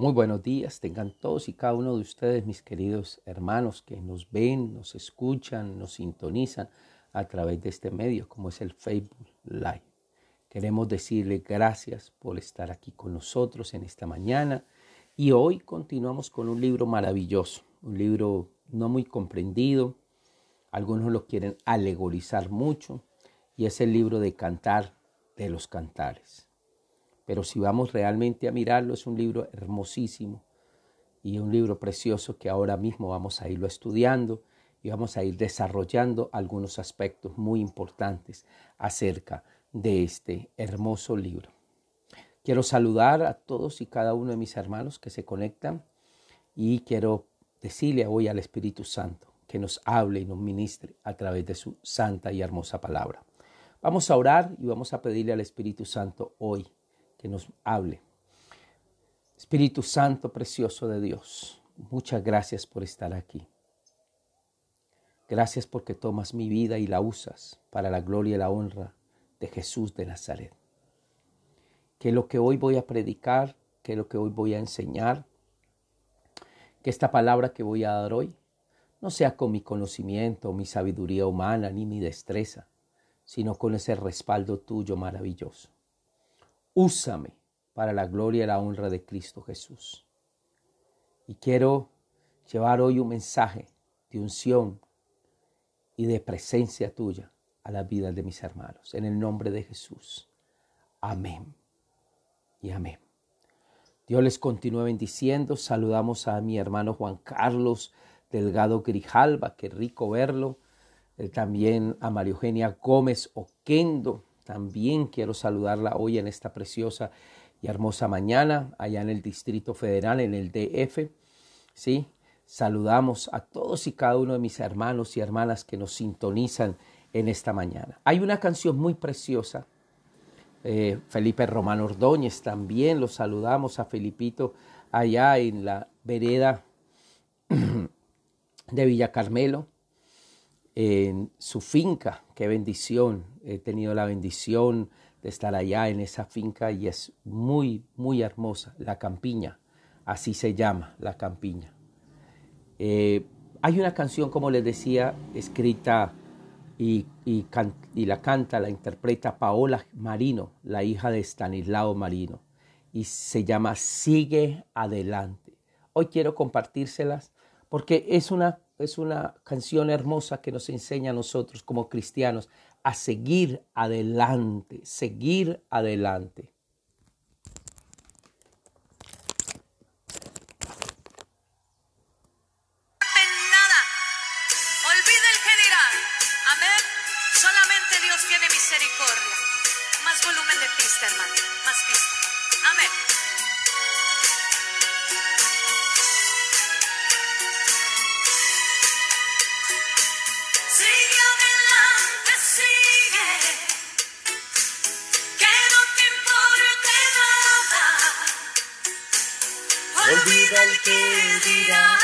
Muy buenos días, tengan todos y cada uno de ustedes, mis queridos hermanos que nos ven, nos escuchan, nos sintonizan a través de este medio como es el Facebook Live. Queremos decirles gracias por estar aquí con nosotros en esta mañana y hoy continuamos con un libro maravilloso, un libro no muy comprendido, algunos lo quieren alegorizar mucho y es el libro de Cantar de los Cantares. Pero si vamos realmente a mirarlo, es un libro hermosísimo y un libro precioso que ahora mismo vamos a irlo estudiando y vamos a ir desarrollando algunos aspectos muy importantes acerca de este hermoso libro. Quiero saludar a todos y cada uno de mis hermanos que se conectan y quiero decirle hoy al Espíritu Santo que nos hable y nos ministre a través de su santa y hermosa palabra. Vamos a orar y vamos a pedirle al Espíritu Santo hoy que nos hable. Espíritu Santo, precioso de Dios, muchas gracias por estar aquí. Gracias porque tomas mi vida y la usas para la gloria y la honra de Jesús de Nazaret. Que lo que hoy voy a predicar, que lo que hoy voy a enseñar, que esta palabra que voy a dar hoy no sea con mi conocimiento, mi sabiduría humana, ni mi destreza, sino con ese respaldo tuyo maravilloso úsame para la gloria y la honra de Cristo Jesús. Y quiero llevar hoy un mensaje de unción y de presencia tuya a la vida de mis hermanos. En el nombre de Jesús. Amén. Y amén. Dios les continúe bendiciendo. Saludamos a mi hermano Juan Carlos Delgado Grijalba. Qué rico verlo. Eh, también a María Eugenia Gómez Oquendo también quiero saludarla hoy en esta preciosa y hermosa mañana allá en el Distrito Federal, en el DF. Sí, saludamos a todos y cada uno de mis hermanos y hermanas que nos sintonizan en esta mañana. Hay una canción muy preciosa. Eh, Felipe Román Ordóñez también lo saludamos a Felipito allá en la vereda de Villa Carmelo, en su finca. Qué bendición He tenido la bendición de estar allá en esa finca y es muy, muy hermosa, la campiña, así se llama, la campiña. Eh, hay una canción, como les decía, escrita y, la canta, la interpreta Paola Marino, la hija de Stanislao Marino, y se llama Sigue Adelante. Hoy quiero compartírselas porque es una, es una canción hermosa que nos enseña a nosotros como cristianos a seguir adelante, seguir adelante. Olvida el que dirán,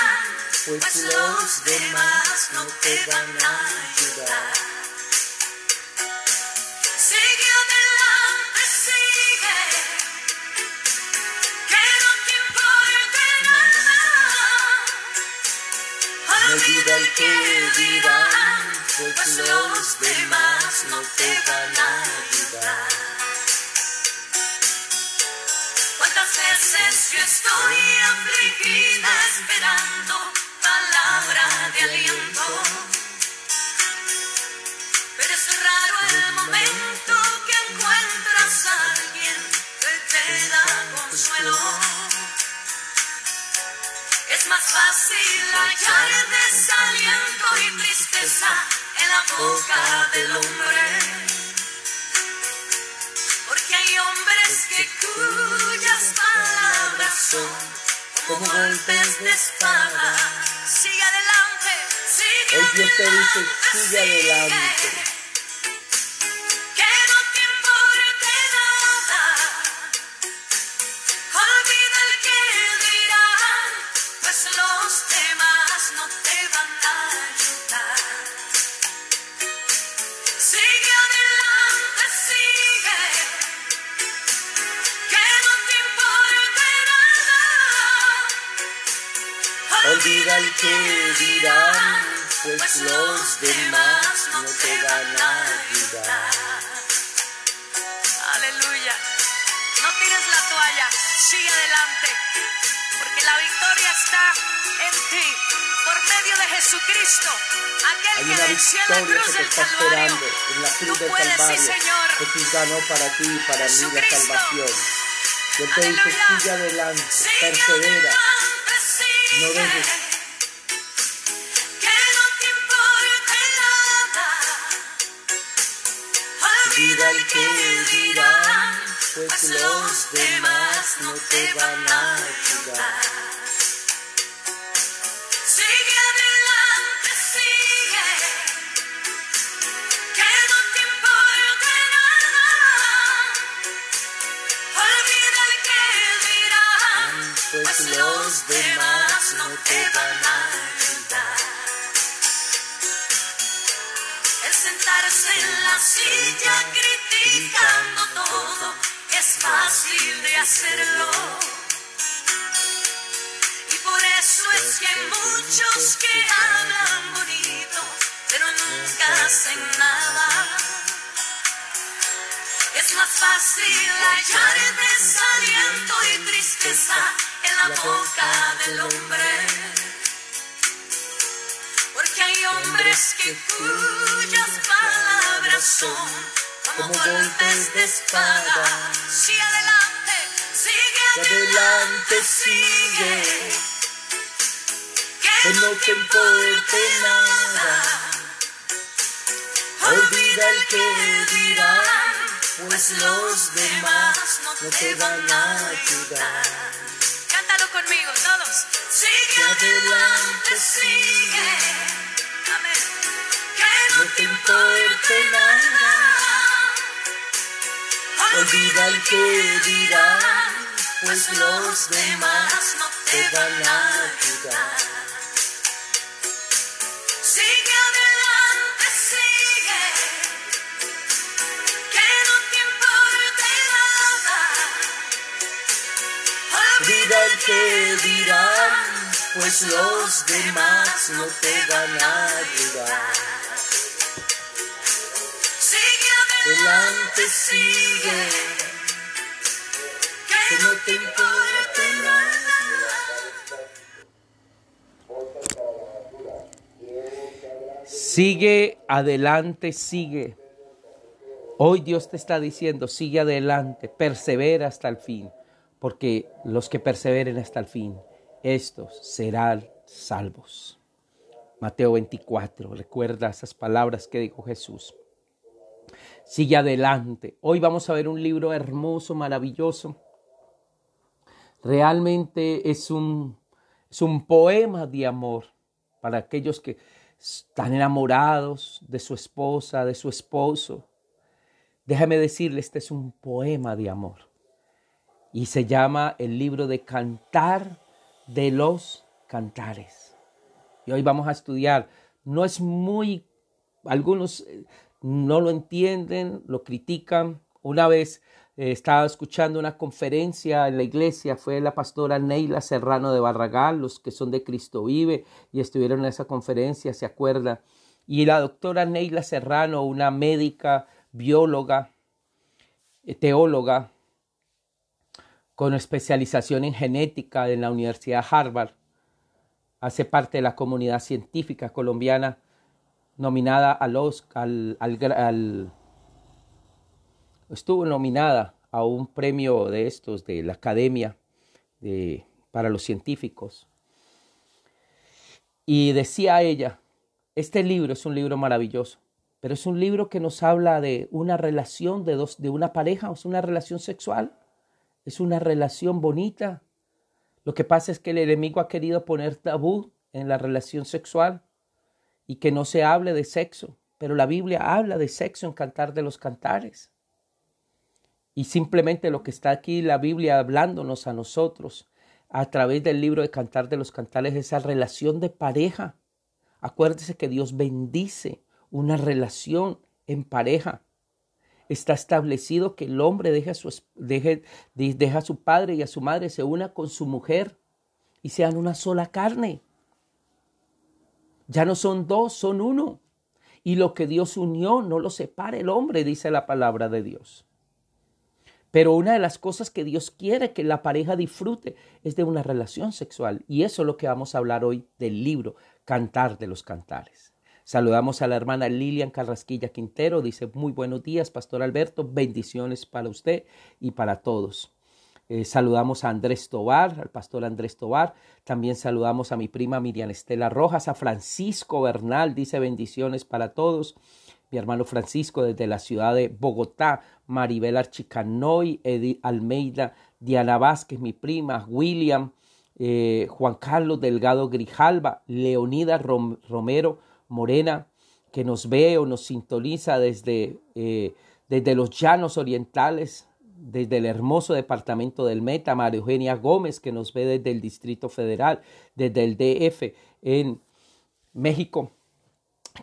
pues los demás no te van a ayudar. Sigue adelante, sigue, que no te importe nada. Olvida el que dirán, pues, pues los demás no te van a ayudar. estoy afligida esperando palabra de aliento. Pero es raro el momento que encuentras a alguien que te da consuelo. Es más fácil hallar desaliento y tristeza en la boca del hombre. corazón como golpes de espada. Sigue adelante, sigue Hoy Dios te dice, sigue adelante. Hay de Jesucristo, aquel que te la esperando En la cruz del Calvario. Sí, Jesús ganó para ti y para mí la salvación. Yo te dice, sigue adelante, no persevera, que no dejes Diga el que dirán, pues, pues los demás no te van a ayudar. te El sentarse en la silla criticando todo es fácil de hacerlo. Y por eso es que hay muchos que hablan bonito, pero nunca hacen nada. Es más fácil hallar el desaliento y tristeza la boca del hombre, porque hay hombres que cuyas palabras son como golpes de espada. si adelante, sigue adelante, sigue. Que no te importe nada, olvida el que dirán, pues, pues los demás no te van a ayudar. Sigue adelante, sigue. Que no te importe nada. Olvida el que dirá, pues, pues los demás no te van a ayudar. Sigue adelante, sigue. Que no te importe nada. Olvida el que dirán pues los demás no te van a ayudar. Sigue adelante, sigue, que no te importe nada. Sigue adelante, sigue. Hoy Dios te está diciendo, sigue adelante, persevera hasta el fin, porque los que perseveren hasta el fin, estos serán salvos. Mateo 24, recuerda esas palabras que dijo Jesús. Sigue adelante. Hoy vamos a ver un libro hermoso, maravilloso. Realmente es un, es un poema de amor para aquellos que están enamorados de su esposa, de su esposo. Déjame decirle, este es un poema de amor. Y se llama el libro de Cantar de los cantares. Y hoy vamos a estudiar. No es muy, algunos eh, no lo entienden, lo critican. Una vez eh, estaba escuchando una conferencia en la iglesia, fue la pastora Neila Serrano de Barragán, los que son de Cristo Vive, y estuvieron en esa conferencia, se acuerda. Y la doctora Neila Serrano, una médica, bióloga, eh, teóloga, con especialización en genética en la Universidad Harvard. Hace parte de la comunidad científica colombiana nominada al, Oscar, estuvo nominada a un premio de estos de la Academia para los científicos. Y decía ella, este libro es un libro maravilloso, pero es un libro que nos habla de una relación de dos de una pareja, es una relación sexual es una relación bonita. Lo que pasa es que el enemigo ha querido poner tabú en la relación sexual y que no se hable de sexo. Pero la Biblia habla de sexo en Cantar de los Cantares. Y simplemente lo que está aquí la Biblia hablándonos a nosotros a través del libro de Cantar de los Cantares es esa relación de pareja. Acuérdese que Dios bendice una relación en pareja. Está establecido que el hombre deje a, su, a su padre y a su madre, se una con su mujer y sean una sola carne. Ya no son dos, son uno. Y lo que Dios unió no lo separa el hombre, dice la palabra de Dios. Pero una de las cosas que Dios quiere que la pareja disfrute es de una relación sexual. Y eso es lo que vamos a hablar hoy del libro Cantar de los Cantares. Saludamos a la hermana Lilian Carrasquilla Quintero. Dice, muy buenos días, Pastor Alberto. Bendiciones para usted y para todos. Eh, saludamos a Andrés Tobar, al pastor Andrés Tobar. También saludamos a mi prima Miriam Estela Rojas, a Francisco Bernal. Dice, bendiciones para todos. Mi hermano Francisco desde la ciudad de Bogotá, Maribel Archicanoy, Edith Almeida, Diana Vázquez, mi prima, William, eh, Juan Carlos Delgado Grijalba, Leonida Romero, Morena, que nos ve o nos sintoniza desde, eh, desde los llanos orientales, desde el hermoso departamento del Meta, María Eugenia Gómez, que nos ve desde el Distrito Federal, desde el DF en México.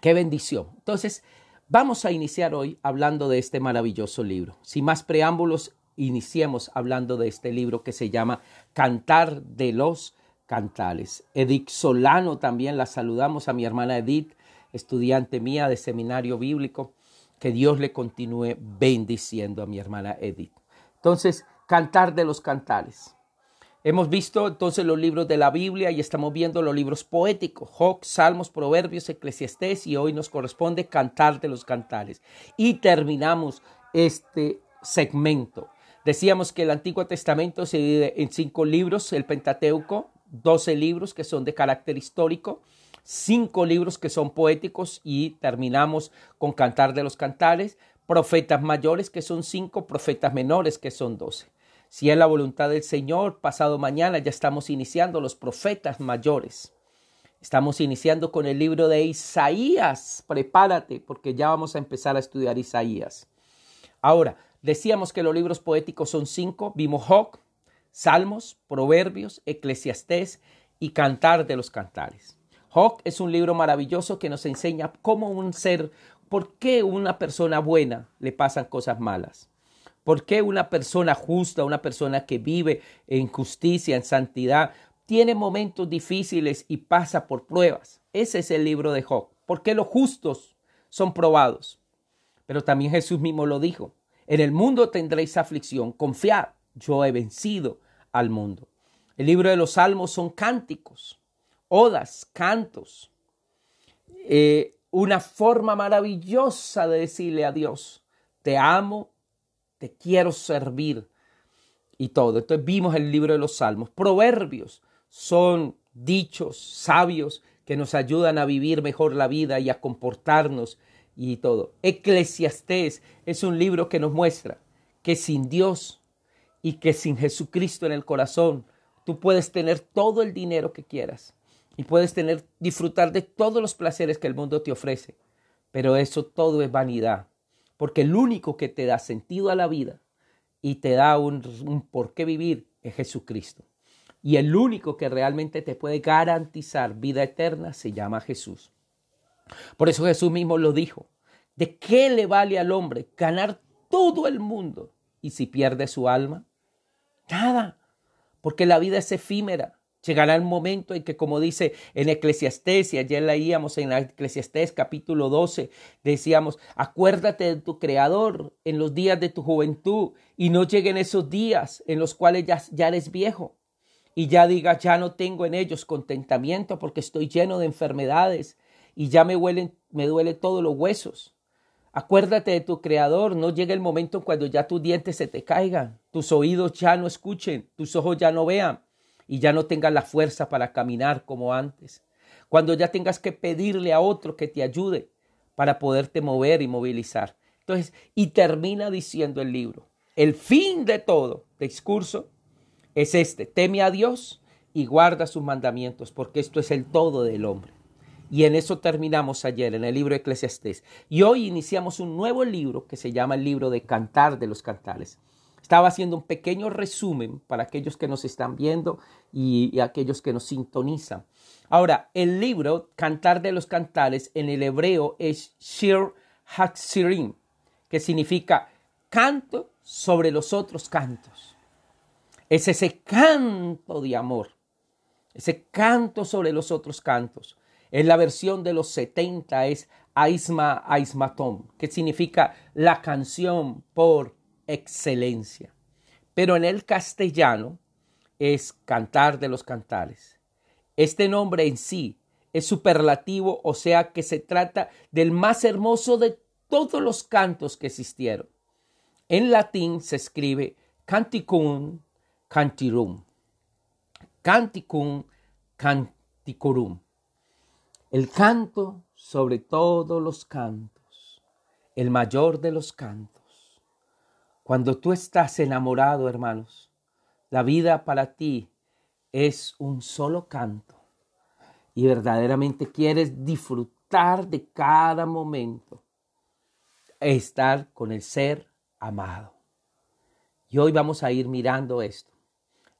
Qué bendición. Entonces, vamos a iniciar hoy hablando de este maravilloso libro. Sin más preámbulos, iniciemos hablando de este libro que se llama Cantar de los cantales. Edith Solano también la saludamos a mi hermana Edith, estudiante mía de seminario bíblico. Que Dios le continúe bendiciendo a mi hermana Edith. Entonces, cantar de los cantales, Hemos visto entonces los libros de la Biblia y estamos viendo los libros poéticos, hoc, Salmos, Proverbios, Eclesiastés y hoy nos corresponde cantar de los cantales Y terminamos este segmento. Decíamos que el Antiguo Testamento se divide en cinco libros, el Pentateuco, 12 libros que son de carácter histórico, 5 libros que son poéticos y terminamos con Cantar de los Cantares, profetas mayores que son 5, profetas menores que son 12. Si es la voluntad del Señor, pasado mañana ya estamos iniciando los profetas mayores. Estamos iniciando con el libro de Isaías. Prepárate porque ya vamos a empezar a estudiar Isaías. Ahora, decíamos que los libros poéticos son cinco. Vimos Job, Salmos, Proverbios, Eclesiastés y Cantar de los Cantares. Hawk es un libro maravilloso que nos enseña cómo un ser, por qué una persona buena le pasan cosas malas. ¿Por qué una persona justa, una persona que vive en justicia, en santidad, tiene momentos difíciles y pasa por pruebas? Ese es el libro de Job. ¿Por qué los justos son probados? Pero también Jesús mismo lo dijo. En el mundo tendréis aflicción. Confiad, yo he vencido mundo. El libro de los Salmos son cánticos, odas, cantos, eh, una forma maravillosa de decirle a Dios, te amo, te quiero servir y todo. Entonces vimos el libro de los Salmos. Proverbios son dichos sabios que nos ayudan a vivir mejor la vida y a comportarnos y todo. Eclesiastés es un libro que nos muestra que sin Dios y que sin Jesucristo en el corazón tú puedes tener todo el dinero que quieras y puedes tener disfrutar de todos los placeres que el mundo te ofrece, pero eso todo es vanidad, porque el único que te da sentido a la vida y te da un por qué vivir es Jesucristo. Y el único que realmente te puede garantizar vida eterna se llama Jesús. Por eso Jesús mismo lo dijo, ¿de qué le vale al hombre ganar todo el mundo y si pierde su alma? Nada, porque la vida es efímera. Llegará el momento en que, como dice en Eclesiastés, y ayer leíamos en Eclesiastés capítulo 12, decíamos, acuérdate de tu Creador en los días de tu juventud y no lleguen esos días en los cuales ya, ya eres viejo y ya digas, ya no tengo en ellos contentamiento porque estoy lleno de enfermedades y ya me, duelen me duele todos los huesos. Acuérdate de tu Creador, no llega el momento cuando ya tus dientes se te caigan, tus oídos ya no escuchen, tus ojos ya no vean y ya no tengas la fuerza para caminar como antes. Cuando ya tengas que pedirle a otro que te ayude para poderte mover y movilizar. Entonces, y termina diciendo el libro, el fin de todo discurso es este, teme a Dios y guarda sus mandamientos, porque esto es el todo del hombre. Y en eso terminamos ayer en el libro Eclesiastés. Y hoy iniciamos un nuevo libro que se llama el libro de Cantar de los Cantales. Estaba haciendo un pequeño resumen para aquellos que nos están viendo y, aquellos que nos sintonizan. Ahora, el libro Cantar de los Cantales en el hebreo es Shir Hatzirim, que significa canto sobre los otros cantos. Es ese canto de amor, ese canto sobre los otros cantos. En la versión de los 70 es Aisma Aismatón, que significa la canción por excelencia. Pero en el castellano es Cantar de los cantales. Este nombre en sí es superlativo, o sea que se trata del más hermoso de todos los cantos que existieron. En latín se escribe canticum cantirum, canticum canticurum. El canto sobre todos los cantos, el mayor de los cantos. Cuando tú estás enamorado, hermanos, la vida para ti es un solo canto y verdaderamente quieres disfrutar de cada momento, estar con el ser amado. Y hoy vamos a ir mirando esto.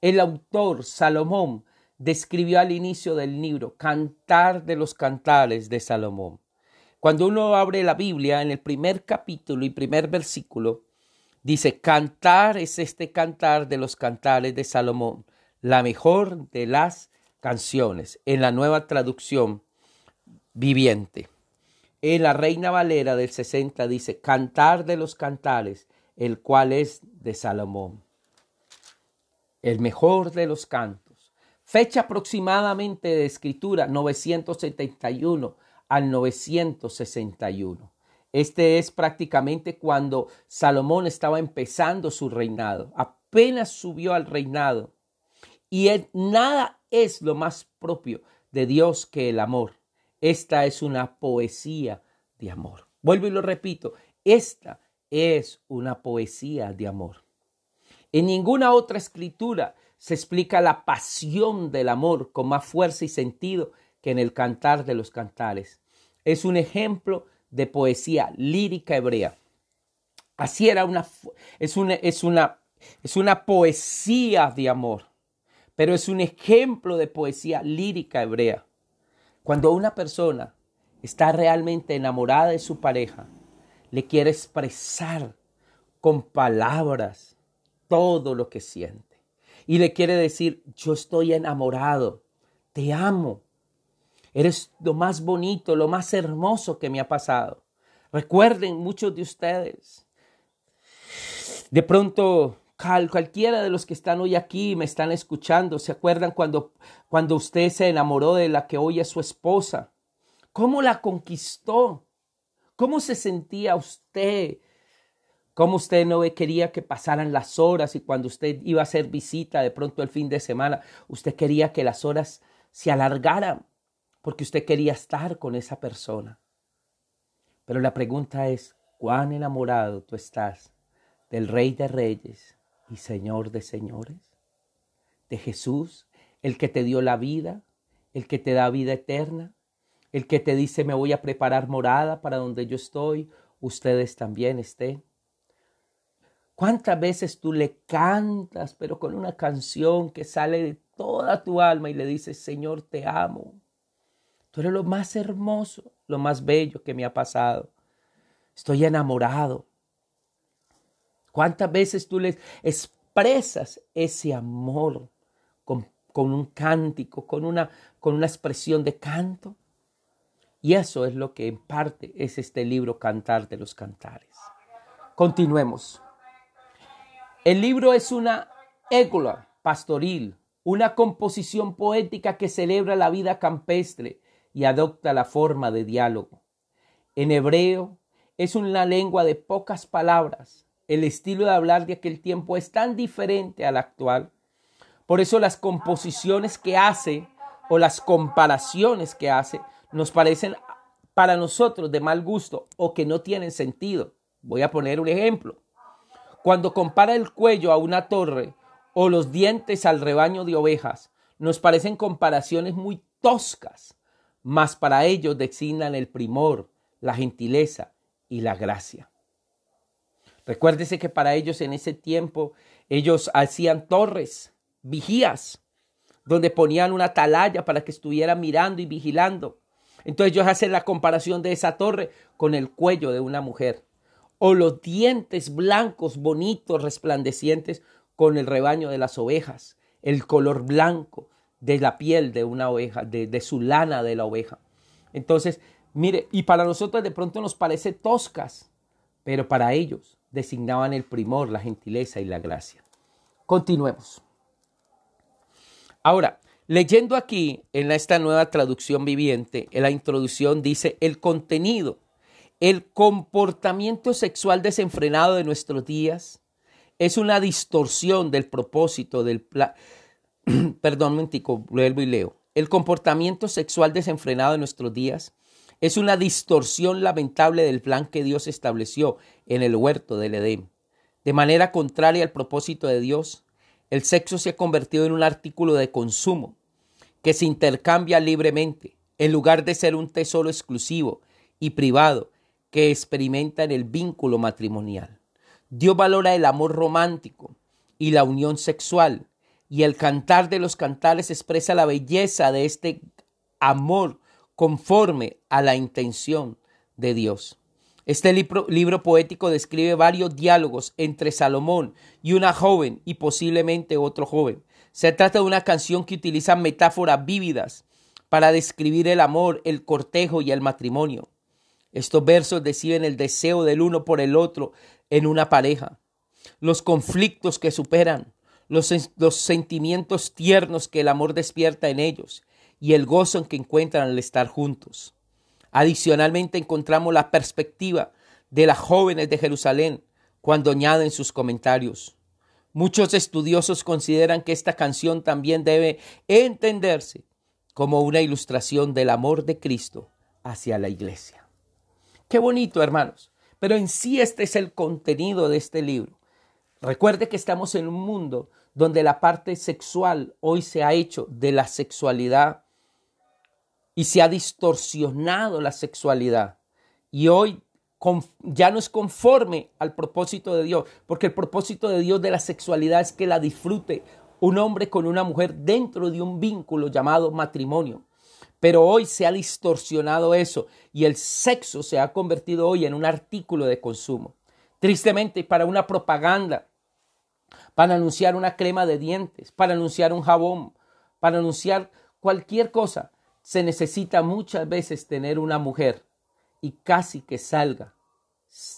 El autor Salomón describió al inicio del libro, Cantar de los Cantares de Salomón. Cuando uno abre la Biblia en el primer capítulo y primer versículo, dice, Cantar es este cantar de los cantares de Salomón, la mejor de las canciones, en la nueva traducción viviente. En la Reina Valera del 60 dice, Cantar de los cantares, el cual es de Salomón, el mejor de los cantos Fecha aproximadamente de escritura 971 al 961. Este es prácticamente cuando Salomón estaba empezando su reinado, apenas subió al reinado. Y nada es lo más propio de Dios que el amor. Esta es una poesía de amor. Vuelvo y lo repito, esta es una poesía de amor. En ninguna otra escritura se explica la pasión del amor con más fuerza y sentido que en el cantar de los cantares. Es un ejemplo de poesía lírica hebrea. Así era una es, una, es una, es una, poesía de amor, pero es un ejemplo de poesía lírica hebrea. Cuando una persona está realmente enamorada de su pareja, le quiere expresar con palabras todo lo que siente y le quiere decir, yo estoy enamorado, te amo, eres lo más bonito, lo más hermoso que me ha pasado. Recuerden muchos de ustedes. De pronto, cualquiera de los que están hoy aquí me están escuchando, ¿se acuerdan cuando, cuando usted se enamoró de la que hoy es su esposa? ¿Cómo la conquistó? ¿Cómo se sentía usted? cómo usted no quería que pasaran las horas y cuando usted iba a hacer visita de pronto el fin de semana, usted quería que las horas se alargaran porque usted quería estar con esa persona. Pero la pregunta es, ¿cuán enamorado tú estás del Rey de Reyes y Señor de Señores? De Jesús, el que te dio la vida, el que te da vida eterna, el que te dice me voy a preparar morada para donde yo estoy, ustedes también estén. ¿Cuántas veces tú le cantas, pero con una canción que sale de toda tu alma y le dices, Señor, te amo? Tú eres lo más hermoso, lo más bello que me ha pasado. Estoy enamorado. ¿Cuántas veces tú le expresas ese amor con, con un cántico, con una, con una expresión de canto? Y eso es lo que en parte es este libro Cantar de los Cantares. Continuemos. El libro es una écola pastoril, una composición poética que celebra la vida campestre y adopta la forma de diálogo. En hebreo es una lengua de pocas palabras. El estilo de hablar de aquel tiempo es tan diferente al actual. Por eso las composiciones que hace o las comparaciones que hace nos parecen para nosotros de mal gusto o que no tienen sentido. Voy a poner un ejemplo. Cuando compara el cuello a una torre o los dientes al rebaño de ovejas, nos parecen comparaciones muy toscas, mas para ellos designan el primor, la gentileza y la gracia. Recuérdese que para ellos en ese tiempo ellos hacían torres, vigías, donde ponían una atalaya para que estuviera mirando y vigilando. Entonces ellos hacen la comparación de esa torre con el cuello de una mujer o los dientes blancos, bonitos, resplandecientes con el rebaño de las ovejas, el color blanco de la piel de una oveja, de, su lana de la oveja. Entonces, mire, y para nosotros de pronto nos parece toscas, pero para ellos designaban el primor, la gentileza y la gracia. Continuemos. Ahora, leyendo aquí en esta nueva traducción viviente, en la introducción dice el contenido el comportamiento sexual desenfrenado de nuestros días es una distorsión del propósito del plan. Perdón, mentico, vuelvo y leo. El comportamiento sexual desenfrenado de nuestros días es una distorsión lamentable del plan que Dios estableció en el huerto del Edén. De manera contraria al propósito de Dios, el sexo se ha convertido en un artículo de consumo que se intercambia libremente, en lugar de ser un tesoro exclusivo y privado que en el vínculo matrimonial. Dios valora el amor romántico y la unión sexual, y el cantar de los cantares expresa la belleza de este amor conforme a la intención de Dios. Este libro, poético describe varios diálogos entre Salomón y una joven y posiblemente otro joven. Se trata de una canción que utiliza metáforas vívidas para describir el amor, el cortejo y el matrimonio. Estos versos describen el deseo del uno por el otro en una pareja, los conflictos que superan, los, sentimientos tiernos que el amor despierta en ellos y el gozo en que encuentran al estar juntos. Adicionalmente encontramos la perspectiva de las jóvenes de Jerusalén cuando añaden sus comentarios. Muchos estudiosos consideran que esta canción también debe entenderse como una ilustración del amor de Cristo hacia la iglesia. Qué bonito, hermanos. Pero en sí este es el contenido de este libro. Recuerde que estamos en un mundo donde la parte sexual hoy se ha hecho de la sexualidad y se ha distorsionado la sexualidad. Y hoy ya no es conforme al propósito de Dios, porque el propósito de Dios de la sexualidad es que la disfrute un hombre con una mujer dentro de un vínculo llamado matrimonio. Pero hoy se ha distorsionado eso y el sexo se ha convertido hoy en un artículo de consumo. Tristemente, para una propaganda, para anunciar una crema de dientes, para anunciar un jabón, para anunciar cualquier cosa, se necesita muchas veces tener una mujer y casi que salga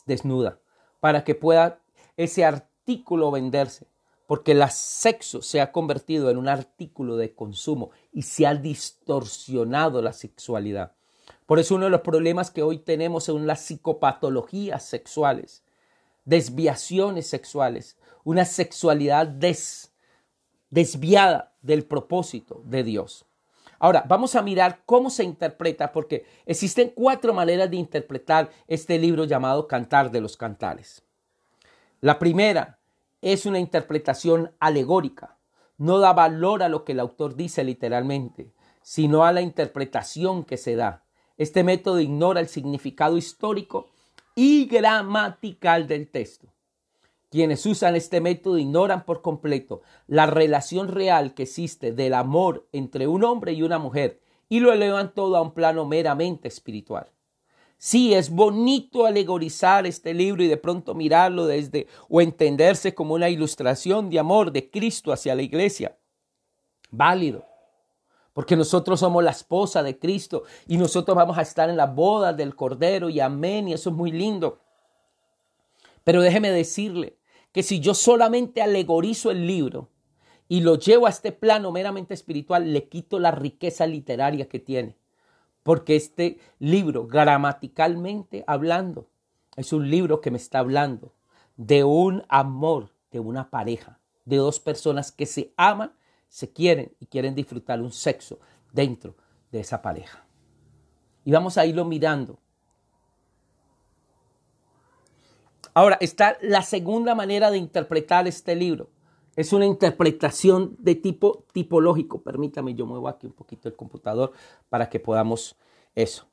desnuda para que pueda ese artículo venderse porque el sexo se ha convertido en un artículo de consumo y se ha distorsionado la sexualidad. Por eso uno de los problemas que hoy tenemos son las psicopatologías sexuales, desviaciones sexuales, una sexualidad desviada del propósito de Dios. Ahora, vamos a mirar cómo se interpreta, porque existen cuatro maneras de interpretar este libro llamado Cantar de los Cantares. La primera, es una interpretación alegórica. No da valor a lo que el autor dice literalmente, sino a la interpretación que se da. Este método ignora el significado histórico y gramatical del texto. Quienes usan este método ignoran por completo la relación real que existe del amor entre un hombre y una mujer y lo elevan todo a un plano meramente espiritual. Sí, es bonito alegorizar este libro y de pronto mirarlo desde o entenderse como una ilustración de amor de Cristo hacia la iglesia. Válido. Porque nosotros somos la esposa de Cristo y nosotros vamos a estar en la boda del Cordero y amén, y eso es muy lindo. Pero déjeme decirle que si yo solamente alegorizo el libro y lo llevo a este plano meramente espiritual, le quito la riqueza literaria que tiene porque este libro, gramaticalmente hablando, es un libro que me está hablando de un amor, de una pareja, de dos personas que se aman, se quieren y quieren disfrutar un sexo dentro de esa pareja. Y vamos a irlo mirando. Ahora está la segunda manera de interpretar este libro. Es una interpretación de tipo tipológico. Permítame, yo muevo aquí un poquito el computador para que podamos eso.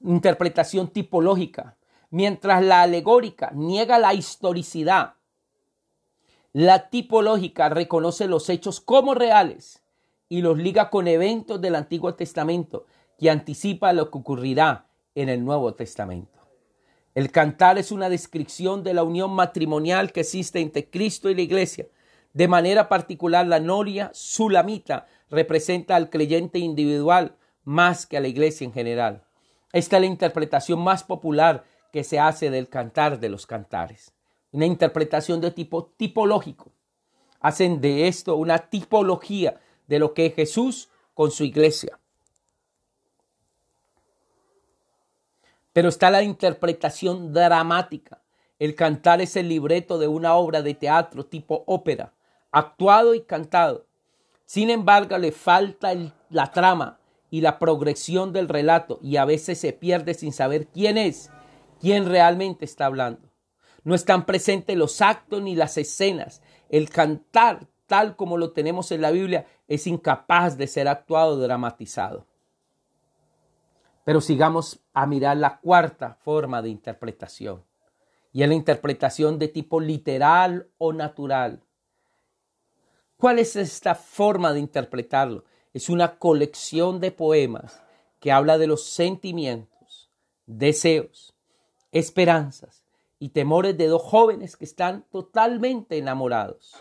Interpretación tipológica. Mientras la alegórica niega la historicidad, la tipológica reconoce los hechos como reales y los liga con eventos del Antiguo Testamento que anticipa lo que ocurrirá en el Nuevo Testamento. El cantar es una descripción de la unión matrimonial que existe entre Cristo y la Iglesia de manera particular, la noria sulamita representa al creyente individual más que a la iglesia en general. Esta es la interpretación más popular que se hace del cantar de los cantares. Una interpretación de tipo tipológico. Hacen de esto una tipología de lo que es Jesús con su iglesia. Pero está la interpretación dramática. El cantar es el libreto de una obra de teatro tipo ópera actuado y cantado. Sin embargo, le falta la trama y la progresión del relato y a veces se pierde sin saber quién es, quién realmente está hablando. No están presentes los actos ni las escenas. El cantar, tal como lo tenemos en la Biblia, es incapaz de ser actuado o dramatizado. Pero sigamos a mirar la cuarta forma de interpretación, y es la interpretación de tipo literal o natural. ¿Cuál es esta forma de interpretarlo? Es una colección de poemas que habla de los sentimientos, deseos, esperanzas y temores de dos jóvenes que están totalmente enamorados.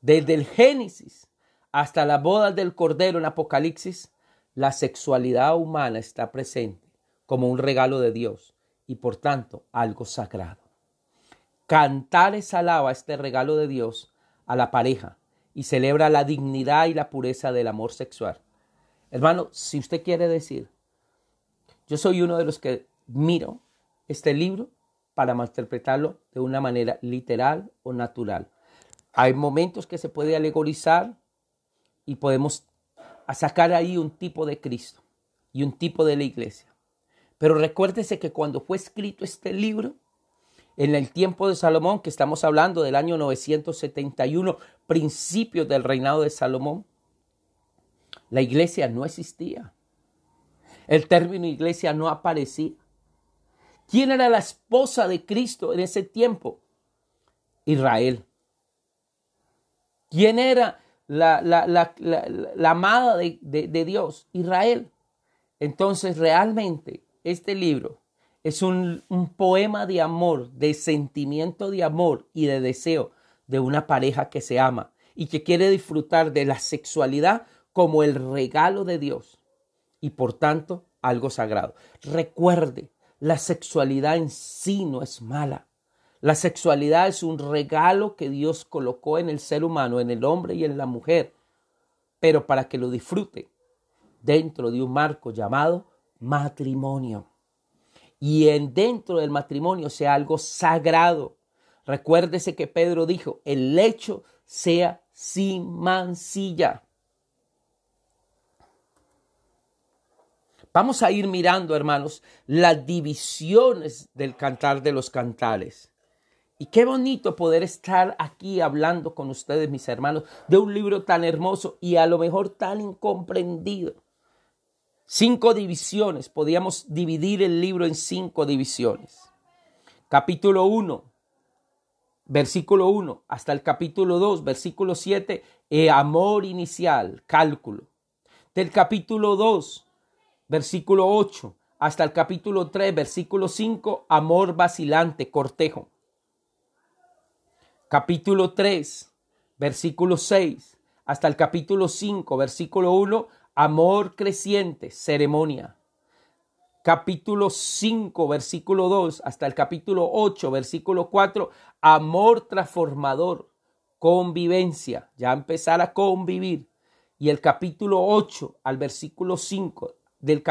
Desde el Génesis hasta las bodas del Cordero en Apocalipsis, la sexualidad humana está presente como un regalo de Dios y por tanto algo sagrado. Cantar es alaba este regalo de Dios a la pareja y celebra la dignidad y la pureza del amor sexual. Hermano, si usted quiere decir, yo soy uno de los que miro este libro para malinterpretarlo de una manera literal o natural. Hay momentos que se puede alegorizar y podemos sacar ahí un tipo de Cristo y un tipo de la iglesia. Pero recuérdese que cuando fue escrito este libro, en el tiempo de Salomón, que estamos hablando del año 971, principios del reinado de Salomón, la iglesia no existía. El término iglesia no aparecía. ¿Quién era la esposa de Cristo en ese tiempo? Israel. ¿Quién era la, amada de Dios? Israel. Entonces realmente este libro es un, poema de amor, de sentimiento de amor y de deseo de una pareja que se ama y que quiere disfrutar de la sexualidad como el regalo de Dios y por tanto algo sagrado. Recuerde, la sexualidad en sí no es mala. La sexualidad es un regalo que Dios colocó en el ser humano, en el hombre y en la mujer, pero para que lo disfrute dentro de un marco llamado matrimonio y en, dentro del matrimonio sea algo sagrado. Recuérdese que Pedro dijo, el lecho sea sin mancilla. Vamos a ir mirando, hermanos, las divisiones del cantar de los cantares. Y qué bonito poder estar aquí hablando con ustedes, mis hermanos, de un libro tan hermoso y a lo mejor tan incomprendido. Cinco divisiones, podíamos dividir el libro en cinco divisiones. Capítulo 1, versículo 1, hasta el capítulo 2, versículo 7, eh, amor inicial, cálculo. Del capítulo 2, versículo 8, hasta el capítulo 3, versículo 5, amor vacilante, cortejo. Capítulo 3, versículo 6, hasta el capítulo 5, versículo 1, Amor creciente, ceremonia. Capítulo 5, versículo 2 hasta el capítulo 8, versículo 4, amor transformador, convivencia, ya empezar a convivir. Y el capítulo 8 al versículo 5 del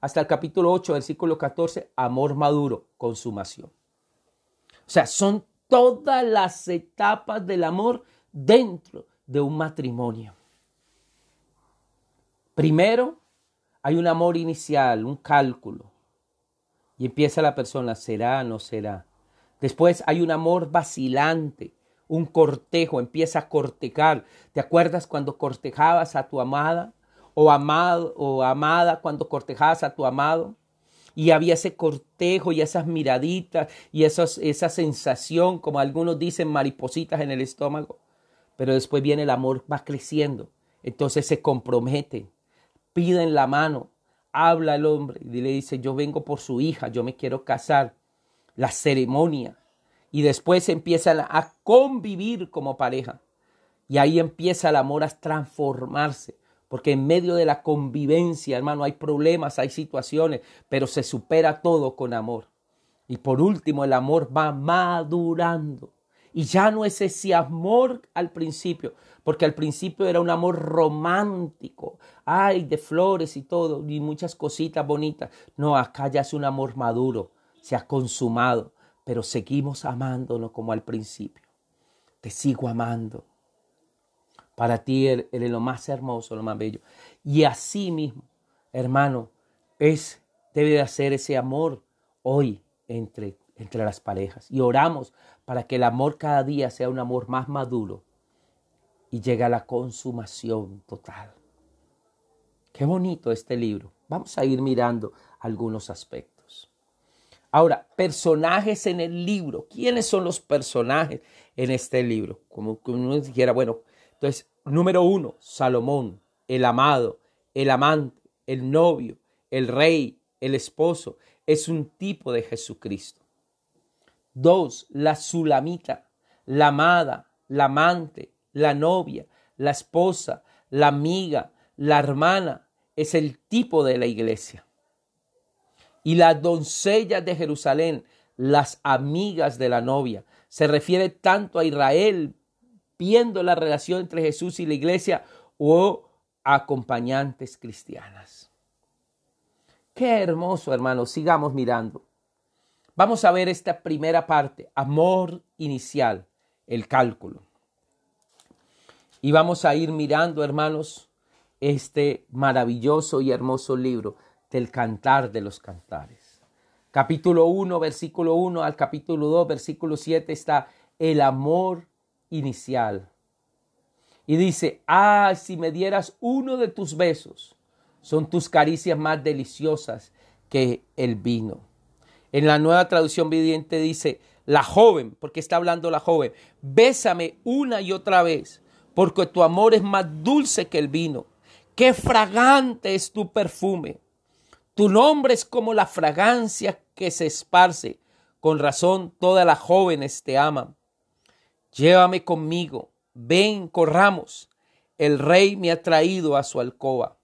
hasta el capítulo 8, versículo 14, amor maduro, consumación. O sea, son todas las etapas del amor dentro de un matrimonio. Primero, hay un amor inicial, un cálculo. Y empieza la persona, será, o no será. Después hay un amor vacilante, un cortejo, empieza a cortejar. ¿Te acuerdas cuando cortejabas a tu amada? O amado, o amada, cuando cortejabas a tu amado. Y había ese cortejo y esas miraditas y esa sensación, como algunos dicen, maripositas en el estómago. Pero después viene el amor, va creciendo. Entonces se compromete vida en la mano. Habla el hombre y le dice, yo vengo por su hija, yo me quiero casar. La ceremonia. Y después empiezan a convivir como pareja. Y ahí empieza el amor a transformarse. Porque en medio de la convivencia, hermano, hay problemas, hay situaciones, pero se supera todo con amor. Y por último, el amor va madurando. Y ya no es ese amor al principio, porque al principio era un amor romántico, ay, de flores y todo, y muchas cositas bonitas. No, acá ya es un amor maduro, se ha consumado, pero seguimos amándonos como al principio. Te sigo amando. Para ti eres lo más hermoso, lo más bello. Y así mismo, hermano, es, debe de hacer ese amor hoy entre, entre las parejas. Y oramos para que el amor cada día sea un amor más maduro y llegue a la consumación total. Qué bonito este libro. Vamos a ir mirando algunos aspectos. Ahora, personajes en el libro. ¿Quiénes son los personajes en este libro? Como que uno dijera, bueno, entonces, número uno, Salomón, el amado, el amante, el novio, el rey, el esposo. Es un tipo de Jesucristo. Dos, La sulamita, la amada, la amante, la novia, la esposa, la amiga, la hermana. Es el tipo de la iglesia. Y las doncellas de Jerusalén, las amigas de la novia. Se refiere tanto a Israel viendo la relación entre Jesús y la iglesia o acompañantes cristianas. Qué hermoso, hermano. Sigamos mirando. Vamos a ver esta primera parte, amor inicial, el cálculo. Y vamos a ir mirando, hermanos, este maravilloso y hermoso libro del Cantar de los Cantares. Capítulo 1, versículo 1 al capítulo 2, versículo 7 está el amor inicial. Y dice, ah, si me dieras uno de tus besos, son tus caricias más deliciosas que el vino. En la nueva traducción viviente dice, la joven, porque está hablando la joven, bésame una y otra vez, porque tu amor es más dulce que el vino. Qué fragante es tu perfume. Tu nombre es como la fragancia que se esparce. Con razón todas las jóvenes te aman. Llévame conmigo, ven, corramos. El rey me ha traído a su alcoba.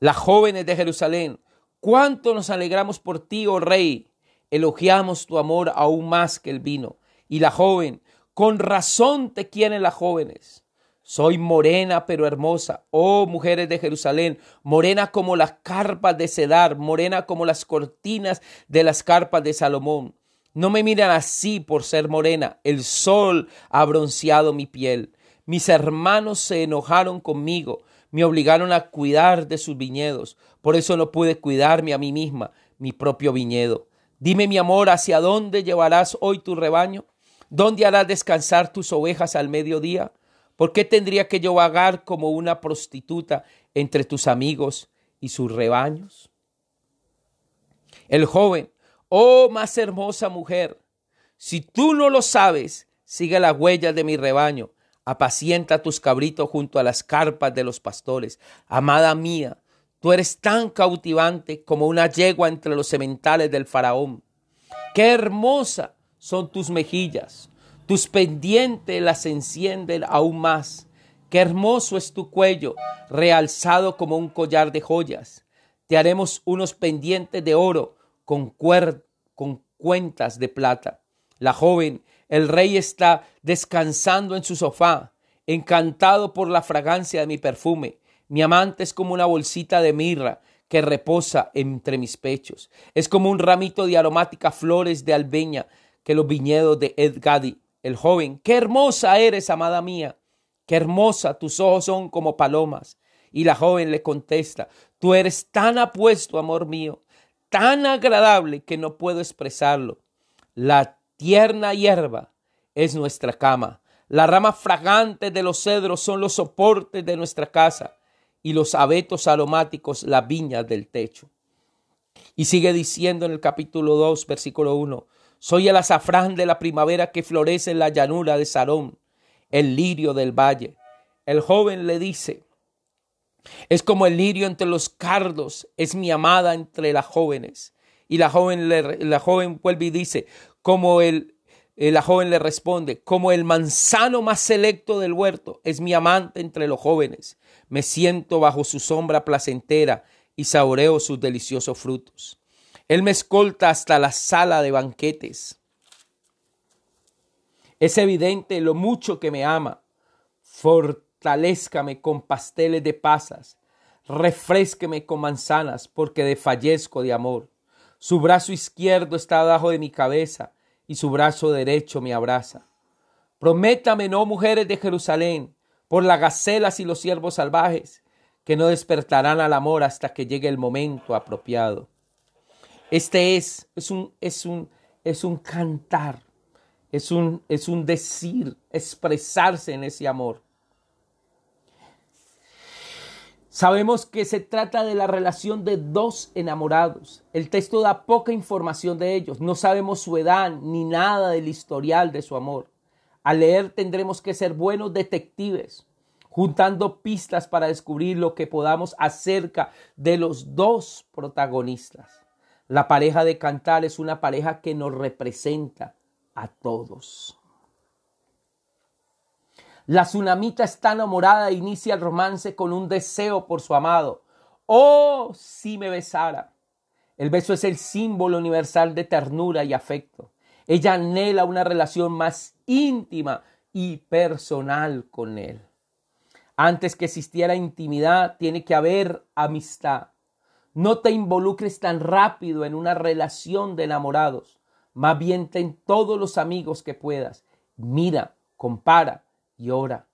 Las jóvenes de Jerusalén Cuánto nos alegramos por ti, oh Rey. Elogiamos tu amor aún más que el vino. Y la joven, con razón te quieren las jóvenes. Soy morena pero hermosa, oh mujeres de Jerusalén, morena como las carpas de Cedar, morena como las cortinas de las carpas de Salomón. No me miran así por ser morena, el sol ha bronceado mi piel. Mis hermanos se enojaron conmigo, me obligaron a cuidar de sus viñedos, por eso no pude cuidarme a mí misma, mi propio viñedo. Dime, mi amor, ¿hacia dónde llevarás hoy tu rebaño? ¿Dónde harás descansar tus ovejas al mediodía? ¿Por qué tendría que yo vagar como una prostituta entre tus amigos y sus rebaños? El joven, oh más hermosa mujer, si tú no lo sabes, sigue las huellas de mi rebaño, apacienta tus cabritos junto a las carpas de los pastores. Amada mía, Tú eres tan cautivante como una yegua entre los sementales del faraón. Qué hermosa son tus mejillas. Tus pendientes las encienden aún más. Qué hermoso es tu cuello, realzado como un collar de joyas. Te haremos unos pendientes de oro con, con cuentas de plata. La joven, el rey está descansando en su sofá, encantado por la fragancia de mi perfume. Mi amante es como una bolsita de mirra que reposa entre mis pechos. Es como un ramito de aromáticas flores de albeña que los viñedos de Edgadi, el joven. Qué hermosa eres, amada mía. Qué hermosa, tus ojos son como palomas. Y la joven le contesta, tú eres tan apuesto, amor mío, tan agradable que no puedo expresarlo. La tierna hierba es nuestra cama. Las ramas fragantes de los cedros son los soportes de nuestra casa y los abetos aromáticos, las viñas del techo. Y sigue diciendo en el capítulo 2, versículo 1, soy el azafrán de la primavera que florece en la llanura de Sarón, el lirio del valle. El joven le dice, es como el lirio entre los cardos, es mi amada entre las jóvenes. Y la joven, la joven vuelve y dice, como el, eh, la joven le responde, como el manzano más selecto del huerto, es mi amante entre los jóvenes. Me siento bajo su sombra placentera y saboreo sus deliciosos frutos. Él me escolta hasta la sala de banquetes. Es evidente lo mucho que me ama. Fortalézcame con pasteles de pasas, Refrésqueme con manzanas, porque desfallezco de amor. Su brazo izquierdo está abajo de mi cabeza y su brazo derecho me abraza. Prométame, no mujeres de Jerusalén, por las gacelas y los ciervos salvajes, que no despertarán al amor hasta que llegue el momento apropiado. Este es, un, es un, es un cantar, es un, es un decir, expresarse en ese amor. Sabemos que se trata de la relación de dos enamorados. El texto da poca información de ellos. No sabemos su edad ni nada del historial de su amor. Al leer tendremos que ser buenos detectives, juntando pistas para descubrir lo que podamos acerca de los dos protagonistas. La pareja de cantar es una pareja que nos representa a todos. La tsunamita está enamorada e inicia el romance con un deseo por su amado. Oh, si me besara. El beso es el símbolo universal de ternura y afecto. Ella anhela una relación más íntima y personal con Él. Antes que existiera intimidad, tiene que haber amistad. No te involucres tan rápido en una relación de enamorados. Más bien ten todos los amigos que puedas. Mira, compara y ora.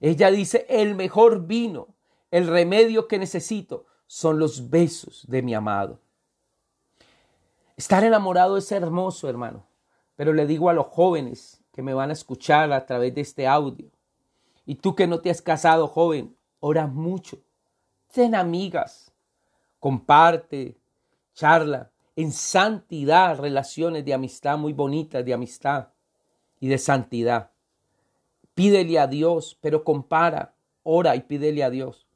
Ella dice, el mejor vino, el remedio que necesito son los besos de mi amado. Estar enamorado es hermoso, hermano. Pero le digo a los jóvenes que me van a escuchar a través de este audio, y tú que no te has casado, joven, oras mucho, ten amigas, comparte, charla, en santidad relaciones de amistad muy bonitas, de amistad y de santidad. Pídele a Dios, pero compara, ora y pídele a Dios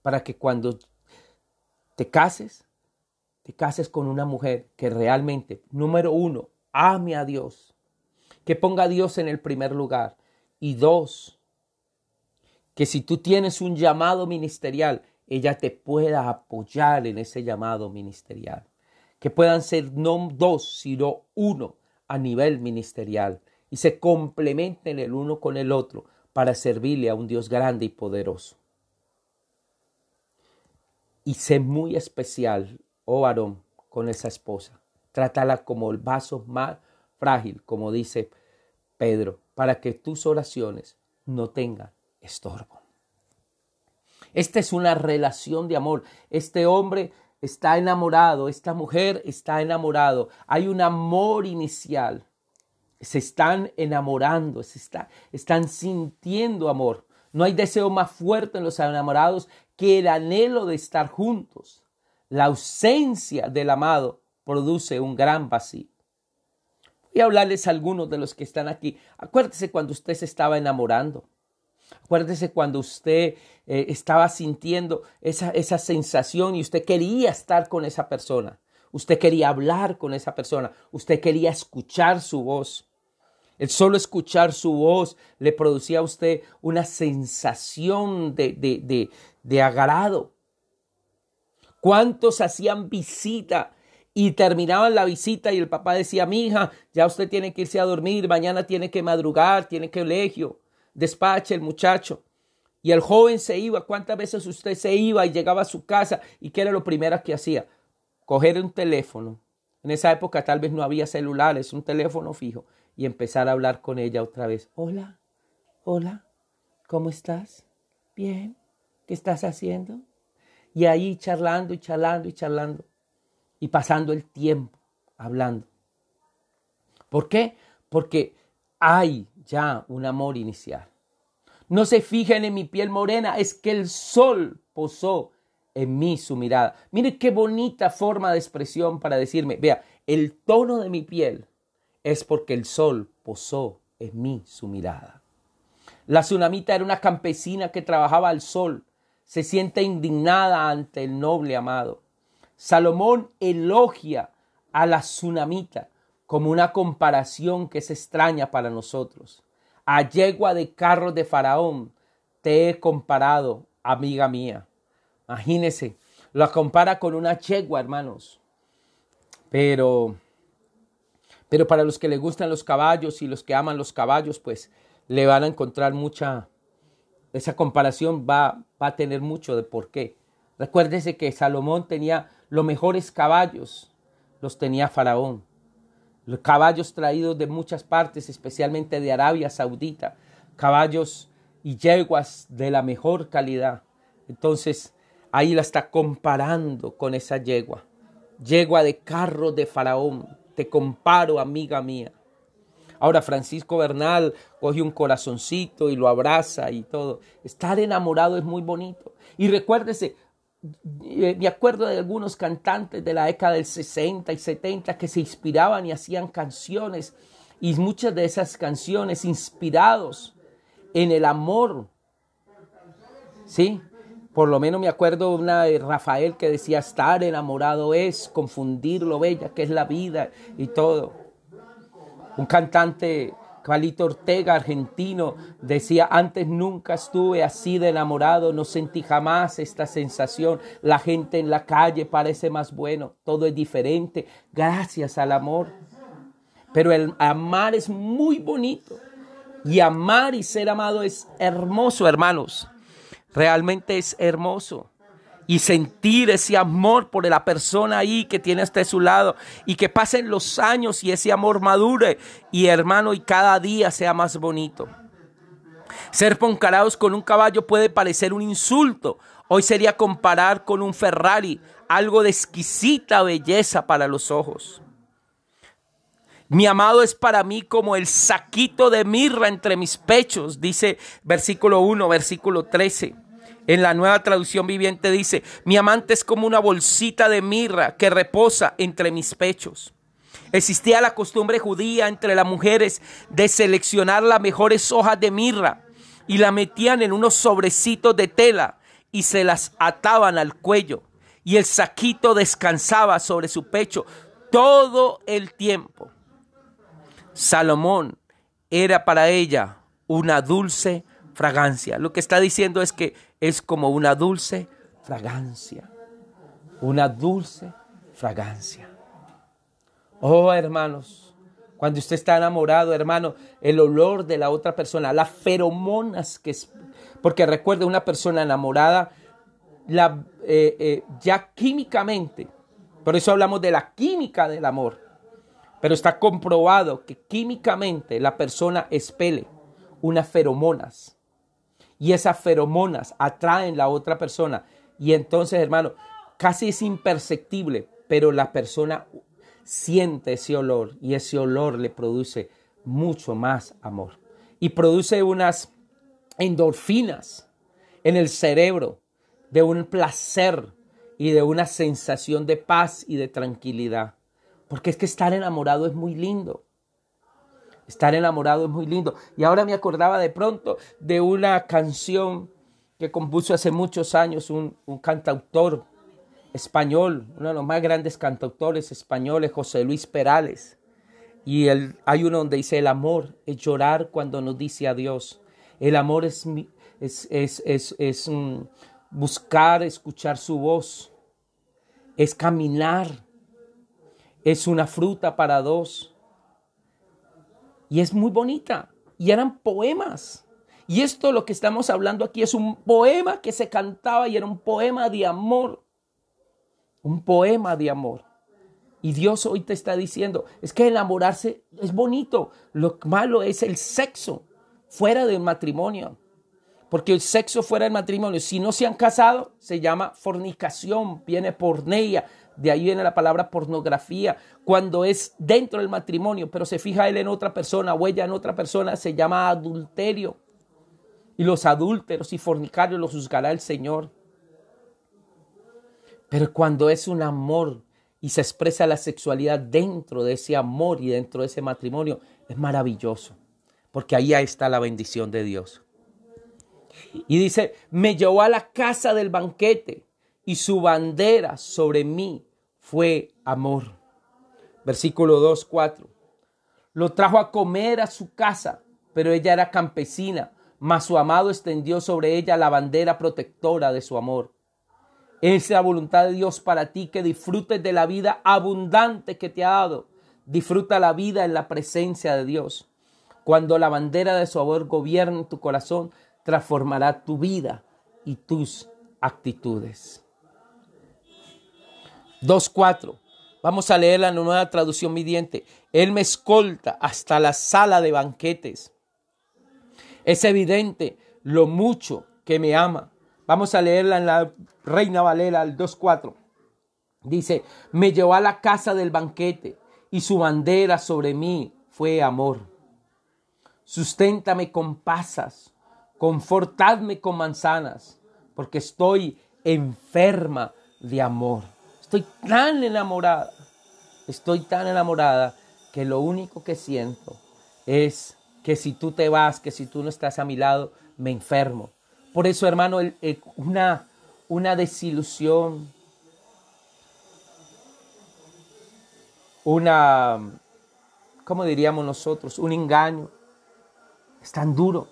para que cuando te cases, te cases con una mujer que realmente, número uno, ame a Dios, que ponga a Dios en el primer lugar. Y dos, que si tú tienes un llamado ministerial, ella te pueda apoyar en ese llamado ministerial. Que puedan ser no dos, sino uno a nivel ministerial y se complementen el uno con el otro para servirle a un Dios grande y poderoso. Y sé muy especial, oh varón, con esa esposa. Trátala como el vaso más frágil, como dice Pedro, para que tus oraciones no tengan estorbo. Esta es una relación de amor. Este hombre está enamorado, esta mujer está enamorado. Hay un amor inicial. Se están enamorando, se están sintiendo amor. No hay deseo más fuerte en los enamorados que el anhelo de estar juntos. La ausencia del amado produce un gran vacío. Voy a hablarles a algunos de los que están aquí. Acuérdese cuando usted se estaba enamorando. Acuérdese cuando usted eh, estaba sintiendo esa, esa sensación y usted quería estar con esa persona. Usted quería hablar con esa persona. Usted quería escuchar su voz. El solo escuchar su voz le producía a usted una sensación de, de, de, de agrado. ¿Cuántos hacían visita y terminaban la visita y el papá decía, mi hija ya usted tiene que irse a dormir, mañana tiene que madrugar, tiene que colegio, despache el muchacho. Y el joven se iba, ¿cuántas veces usted se iba y llegaba a su casa? ¿Y qué era lo primero que hacía? Coger un teléfono. En esa época tal vez no había celulares, un teléfono fijo. Y empezar a hablar con ella otra vez. Hola, hola, ¿cómo estás? Bien, ¿qué estás haciendo? Y ahí charlando y charlando y charlando y pasando el tiempo hablando. ¿Por qué? Porque hay ya un amor inicial. No se fijen en mi piel morena, es que el sol posó en mí su mirada. Mire qué bonita forma de expresión para decirme, vea, el tono de mi piel es porque el sol posó en mí su mirada. La tsunamita era una campesina que trabajaba al sol, se siente indignada ante el noble amado. Salomón elogia a la tsunamita como una comparación que es extraña para nosotros. A yegua de carros de Faraón te he comparado, amiga mía. Imagínese, la compara con una yegua, hermanos. Pero, pero para los que le gustan los caballos y los que aman los caballos, pues le van a encontrar mucha, esa comparación va, va a tener mucho de por qué. Recuérdese que Salomón tenía los mejores caballos, los tenía Faraón. Los caballos traídos de muchas partes, especialmente de Arabia Saudita. Caballos y yeguas de la mejor calidad. Entonces, ahí la está comparando con esa yegua. Yegua de carro de Faraón. Te comparo, amiga mía. Ahora Francisco Bernal coge un corazoncito y lo abraza y todo. Estar enamorado es muy bonito. Y recuérdese, eh, me acuerdo de algunos cantantes de la década del 60 y 70 que se inspiraban y hacían canciones y muchas de esas canciones inspirados en el amor. ¿Sí? Por lo menos me acuerdo una de Rafael que decía estar enamorado es confundir lo bella que es la vida y todo. Un cantante Calito Ortega, argentino, decía, antes nunca estuve así de enamorado, no sentí jamás esta sensación, la gente en la calle parece más bueno, todo es diferente, gracias al amor. Pero el amar es muy bonito y amar y ser amado es hermoso, hermanos, realmente es hermoso y sentir ese amor por la persona ahí que tiene hasta este su lado y que pasen los años y ese amor madure y hermano y cada día sea más bonito. Ser poncarados con un caballo puede parecer un insulto. Hoy sería comparar con un Ferrari, algo de exquisita belleza para los ojos. Mi amado es para mí como el saquito de mirra entre mis pechos, dice versículo 1, versículo 13. En la nueva traducción viviente dice, mi amante es como una bolsita de mirra que reposa entre mis pechos. Existía la costumbre judía entre las mujeres de seleccionar las mejores hojas de mirra y la metían en unos sobrecitos de tela y se las ataban al cuello y el saquito descansaba sobre su pecho todo el tiempo. Salomón era para ella una dulce fragancia. Lo que está diciendo es que es como una dulce fragancia. Una dulce fragancia. Oh, hermanos, cuando usted está enamorado, hermano, el olor de la otra persona, las feromonas que... Es, porque recuerde, una persona enamorada, la, eh, eh, ya químicamente, por eso hablamos de la química del amor, pero está comprobado que químicamente la persona espele unas feromonas y esas feromonas atraen a la otra persona. Y entonces, hermano, casi es imperceptible, pero la persona siente ese olor y ese olor le produce mucho más amor. Y produce unas endorfinas en el cerebro de un placer y de una sensación de paz y de tranquilidad. Porque es que estar enamorado es muy lindo. Estar enamorado es muy lindo. Y ahora me acordaba de pronto de una canción que compuso hace muchos años un, cantautor español, uno de los más grandes cantautores españoles, José Luis Perales. Y el, hay uno donde dice, el amor es llorar cuando nos dice adiós. El amor es, es, es, es, mm, buscar, escuchar su voz. Es caminar. Es una fruta para dos y es muy bonita y eran poemas. Y esto lo que estamos hablando aquí es un poema que se cantaba y era un poema de amor. Un poema de amor. Y Dios hoy te está diciendo, es que enamorarse es bonito, lo malo es el sexo fuera del matrimonio. Porque el sexo fuera del matrimonio, si no se han casado, se llama fornicación, viene porneia, de ahí viene la palabra pornografía. Cuando es dentro del matrimonio, pero se fija él en otra persona o ella en otra persona, se llama adulterio. Y los adúlteros y fornicarios los juzgará el Señor. Pero cuando es un amor y se expresa la sexualidad dentro de ese amor y dentro de ese matrimonio, es maravilloso. Porque ahí está la bendición de Dios. Y dice, me llevó a la casa del banquete y su bandera sobre mí fue amor. Versículo 2, Lo trajo a comer a su casa, pero ella era campesina, mas su amado extendió sobre ella la bandera protectora de su amor. Es la voluntad de Dios para ti que disfrutes de la vida abundante que te ha dado. Disfruta la vida en la presencia de Dios. Cuando la bandera de su amor gobierne tu corazón, transformará tu vida y tus actitudes. 2.4. Vamos a leer la nueva traducción diente. Él me escolta hasta la sala de banquetes. Es evidente lo mucho que me ama. Vamos a leerla en la Reina Valera, al 2.4. Dice, me llevó a la casa del banquete y su bandera sobre mí fue amor. Susténtame con pasas, confortadme con manzanas, porque estoy enferma de amor. Estoy tan enamorada, estoy tan enamorada que lo único que siento es que si tú te vas, que si tú no estás a mi lado, me enfermo. Por eso, hermano, una, una desilusión, una, ¿cómo diríamos nosotros? Un engaño. Es tan duro.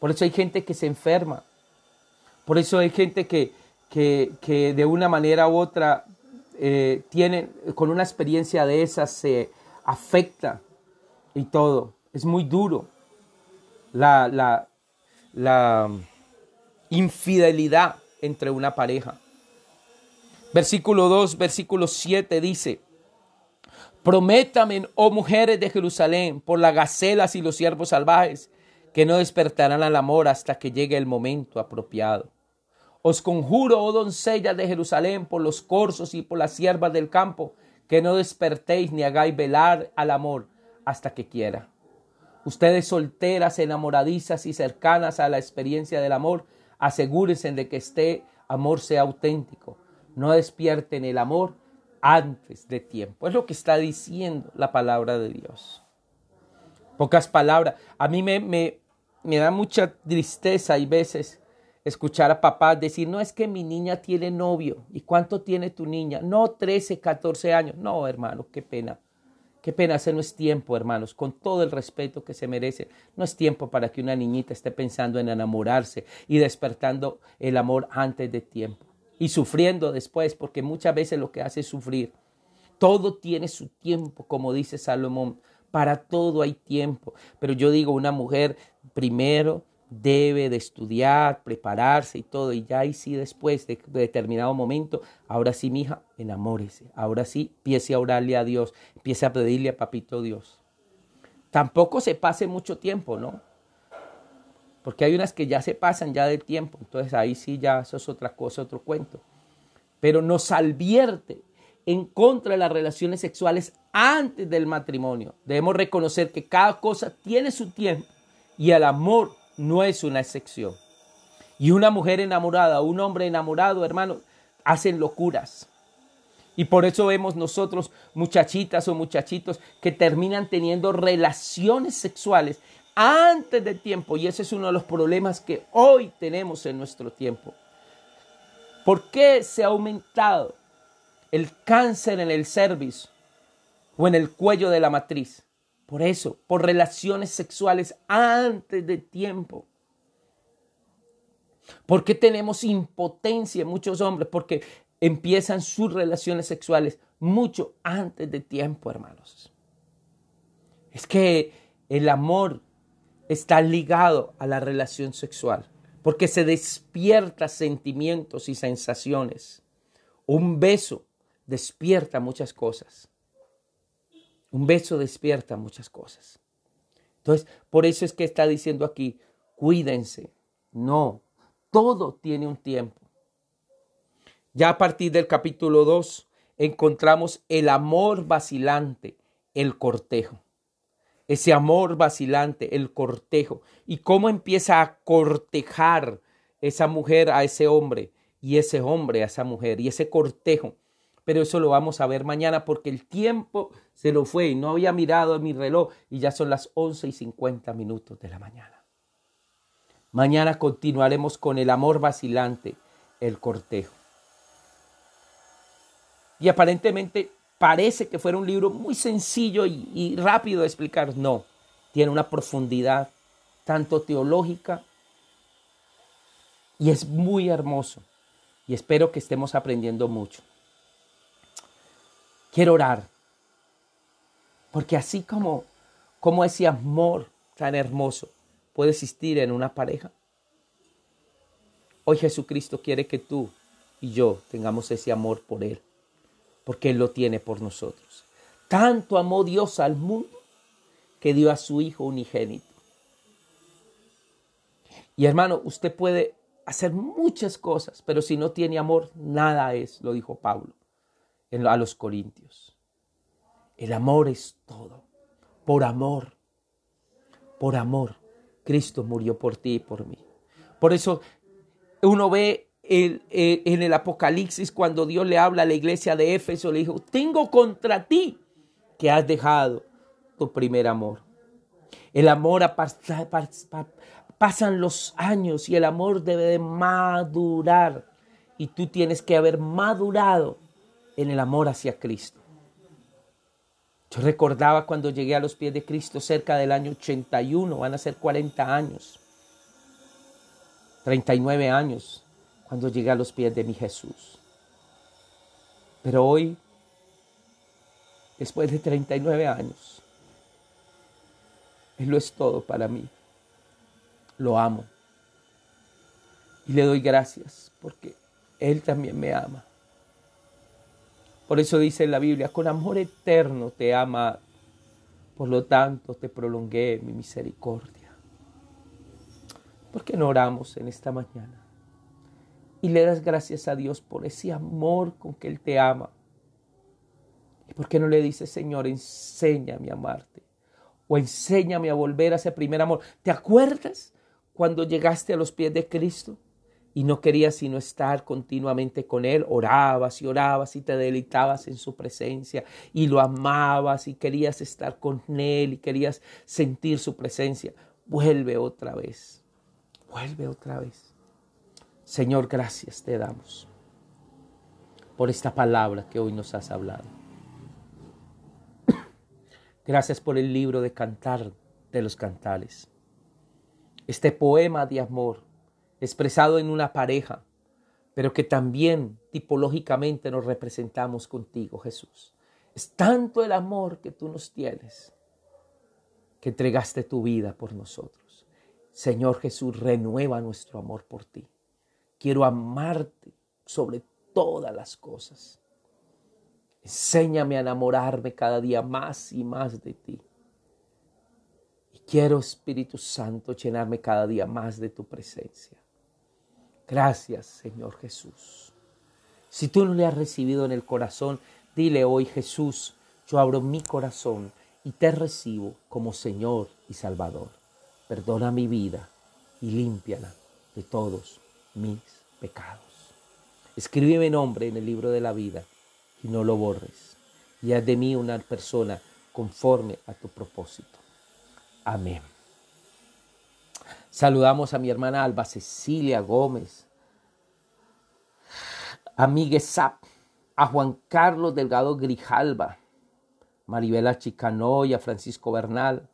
Por eso hay gente que se enferma. Por eso hay gente que, que, de una manera u otra eh, tienen, con una experiencia de esa se afecta y todo. Es muy duro. La, la, mm, infidelidad entre una pareja. Versículo 2, versículo 7 dice, prométame, oh mujeres de Jerusalén, por las gacelas y los ciervos salvajes, que no despertarán al amor hasta que llegue el momento apropiado. Os conjuro, oh doncella de Jerusalén, por los corzos y por las siervas del campo, que no despertéis ni hagáis velar al amor hasta que quiera. Ustedes solteras, enamoradizas y cercanas a la experiencia del amor, asegúrense de que este amor sea auténtico. No despierten el amor antes de tiempo. Es lo que está diciendo la palabra de Dios. Pocas palabras. A mí me, me, me da mucha tristeza y veces escuchar a papá decir, no es que mi niña tiene novio. ¿Y cuánto tiene tu niña? No, 13, 14 años. No, hermano, qué pena. Qué pena, ese no es tiempo, hermanos, con todo el respeto que se merece. No es tiempo para que una niñita esté pensando en enamorarse y despertando el amor antes de tiempo y sufriendo después, porque muchas veces lo que hace es sufrir. Todo tiene su tiempo, como dice Salomón, para todo hay tiempo. Pero yo digo, una mujer primero debe de estudiar, prepararse y todo, y ya y si después de, determinado momento, ahora sí, mija, enamórese, ahora sí, empiece a orarle a Dios, empiece a pedirle a papito Dios. Tampoco se pase mucho tiempo, ¿no? Porque hay unas que ya se pasan ya del tiempo, entonces ahí sí ya eso es otra cosa, otro cuento. Pero nos advierte en contra de las relaciones sexuales antes del matrimonio. Debemos reconocer que cada cosa tiene su tiempo y el amor no es una excepción. Y una mujer enamorada, un hombre enamorado, hermano, hacen locuras. Y por eso vemos nosotros muchachitas o muchachitos que terminan teniendo relaciones sexuales antes de tiempo. Y ese es uno de los problemas que hoy tenemos en nuestro tiempo. ¿Por qué se ha aumentado el cáncer en el cerviz o en el cuello de la matriz? Por eso, por relaciones sexuales antes de tiempo. ¿Por qué tenemos impotencia en muchos hombres? Porque empiezan sus relaciones sexuales mucho antes de tiempo, hermanos. Es que el amor está ligado a la relación sexual, porque se despierta sentimientos y sensaciones. Un beso despierta muchas cosas. Un beso despierta muchas cosas. Entonces, por eso es que está diciendo aquí, cuídense. No, todo tiene un tiempo. Ya a partir del capítulo 2 encontramos el amor vacilante, el cortejo. Ese amor vacilante, el cortejo. Y cómo empieza a cortejar esa mujer a ese hombre y ese hombre a esa mujer y ese cortejo pero eso lo vamos a ver mañana porque el tiempo se lo fue y no había mirado mi reloj y ya son las 11 y 50 minutos de la mañana. Mañana continuaremos con el amor vacilante, el cortejo. Y aparentemente parece que fuera un libro muy sencillo y rápido de explicar. No, tiene una profundidad tanto teológica y es muy hermoso. Y espero que estemos aprendiendo mucho. Quiero orar. Porque así como, como ese amor tan hermoso puede existir en una pareja, hoy Jesucristo quiere que tú y yo tengamos ese amor por Él, porque Él lo tiene por nosotros. Tanto amó Dios al mundo que dio a su Hijo unigénito. Y hermano, usted puede hacer muchas cosas, pero si no tiene amor, nada es, lo dijo Pablo a los corintios. El amor es todo. Por amor. Por amor. Cristo murió por ti y por mí. Por eso uno ve en el Apocalipsis cuando Dios le habla a la iglesia de Éfeso, le dijo, tengo contra ti que has dejado tu primer amor. El amor pasan los años y el amor debe madurar. Y tú tienes que haber madurado en el amor hacia Cristo. Yo recordaba cuando llegué a los pies de Cristo cerca del año 81, van a ser 40 años, 39 años, cuando llegué a los pies de mi Jesús. Pero hoy, después de 39 años, Él lo es todo para mí. Lo amo. Y le doy gracias porque Él también me ama. Por eso dice la Biblia, con amor eterno te ama, por lo tanto te prolongué mi misericordia. ¿Por qué no oramos en esta mañana? Y le das gracias a Dios por ese amor con que Él te ama. ¿Y por qué no le dices, Señor, enséñame a amarte? O enséñame a volver a ese primer amor. ¿Te acuerdas cuando llegaste a los pies de Cristo? y no querías sino estar continuamente con Él. Orabas y orabas y te deleitabas en su presencia y lo amabas y querías estar con Él y querías sentir su presencia. Vuelve otra vez, vuelve otra vez. Señor, gracias te damos por esta palabra que hoy nos has hablado. Gracias por el libro de cantar de los cantales. Este poema de amor expresado en una pareja, pero que también tipológicamente nos representamos contigo, Jesús. Es tanto el amor que tú nos tienes que entregaste tu vida por nosotros. Señor Jesús, renueva nuestro amor por ti. Quiero amarte sobre todas las cosas. Enséñame a enamorarme cada día más y más de ti. Y quiero, Espíritu Santo, llenarme cada día más de tu presencia. Gracias, Señor Jesús. Si tú no le has recibido en el corazón, dile hoy, Jesús, yo abro mi corazón y te recibo como Señor y Salvador. Perdona mi vida y límpiala de todos mis pecados. Escríbeme nombre en el libro de la vida y no lo borres. Y haz de mí una persona conforme a tu propósito. Amén. Saludamos a mi hermana Alba Cecilia Gómez, a Miguel Zap, a Juan Carlos Delgado Grijalba, Maribela a Francisco Bernal.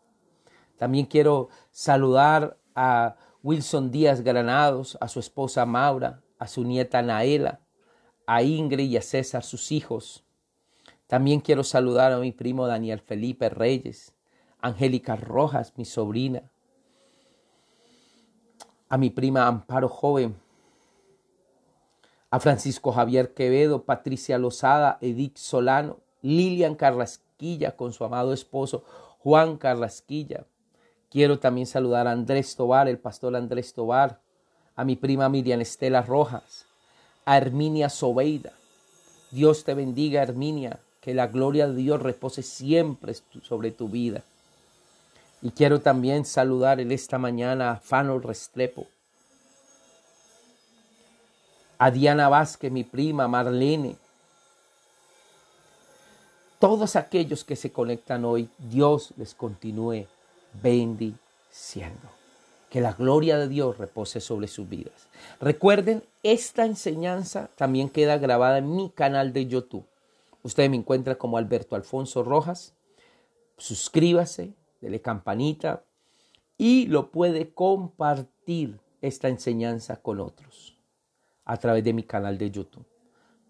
También quiero saludar a Wilson Díaz Granados, a su esposa Maura, a su nieta Naela, a Ingrid y a César, sus hijos. También quiero saludar a mi primo Daniel Felipe Reyes, Angélica Rojas, mi sobrina, a mi prima Amparo Joven, a Francisco Javier Quevedo, Patricia Lozada, Edith Solano, Lilian Carrasquilla con su amado esposo Juan Carrasquilla. Quiero también saludar a Andrés Tobar, el pastor Andrés Tobar, a mi prima Miriam Estela Rojas, a Herminia Sobeida. Dios te bendiga, Herminia, que la gloria de Dios repose siempre sobre tu vida. Y quiero también saludar en esta mañana a Fano Restrepo, a Diana Vázquez, mi prima, Marlene. Todos aquellos que se conectan hoy, Dios les continúe bendiciendo. Que la gloria de Dios repose sobre sus vidas. Recuerden, esta enseñanza también queda grabada en mi canal de YouTube. Usted me encuentra como Alberto Alfonso Rojas. Suscríbase, dele campanita y lo puede compartir esta enseñanza con otros a través de mi canal de YouTube.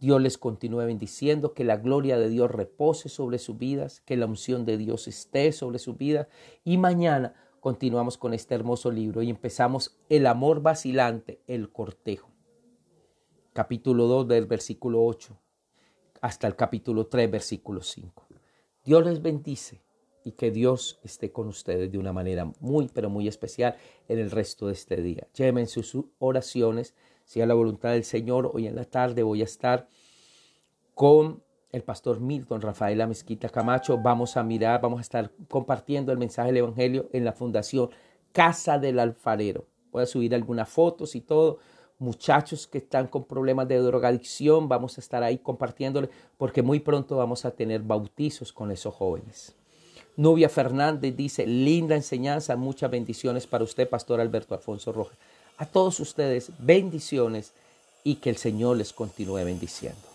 Dios les continúe bendiciendo, que la gloria de Dios repose sobre sus vidas, que la unción de Dios esté sobre sus vidas y mañana continuamos con este hermoso libro y empezamos El amor vacilante, el cortejo. Capítulo 2 del versículo 8 hasta el capítulo 3 versículo 5. Dios les bendice y que Dios esté con ustedes de una manera muy, pero muy especial en el resto de este día. Lleven sus oraciones, sea la voluntad del Señor. Hoy en la tarde voy a estar con el pastor Milton Rafael La Mezquita Camacho. Vamos a mirar, vamos a estar compartiendo el mensaje del Evangelio en la Fundación Casa del Alfarero. Voy a subir algunas fotos y todo muchachos que están con problemas de drogadicción, vamos a estar ahí compartiéndole, porque muy pronto vamos a tener bautizos con esos jóvenes. Nubia Fernández dice, linda enseñanza, muchas bendiciones para usted, Pastor Alberto Alfonso Rojas. A todos ustedes, bendiciones y que el Señor les continúe bendiciendo.